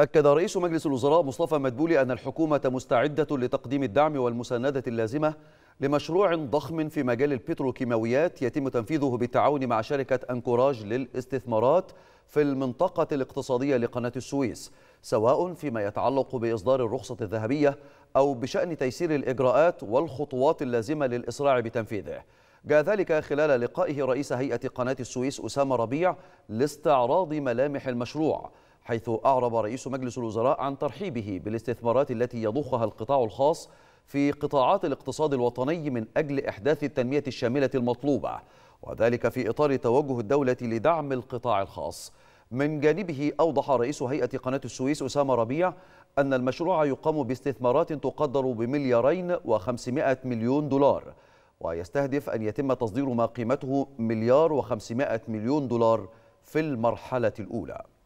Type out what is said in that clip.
أكد رئيس مجلس الوزراء مصطفى مدبولي أن الحكومة مستعدة لتقديم الدعم والمساندة اللازمة لمشروع ضخم في مجال البتروكيماويات يتم تنفيذه بالتعاون مع شركة أنكوراج للاستثمارات في المنطقة الاقتصادية لقناة السويس سواء فيما يتعلق بإصدار الرخصة الذهبية أو بشأن تيسير الإجراءات والخطوات اللازمة للإسراع بتنفيذه جاء ذلك خلال لقائه رئيس هيئة قناة السويس أسامة ربيع لاستعراض ملامح المشروع حيث أعرب رئيس مجلس الوزراء عن ترحيبه بالاستثمارات التي يضخها القطاع الخاص في قطاعات الاقتصاد الوطني من أجل إحداث التنمية الشاملة المطلوبة وذلك في إطار توجه الدولة لدعم القطاع الخاص من جانبه أوضح رئيس هيئة قناة السويس أسامة ربيع أن المشروع يقام باستثمارات تقدر بمليارين وخمسمائة مليون دولار ويستهدف أن يتم تصدير ما قيمته مليار وخمسمائة مليون دولار في المرحلة الأولى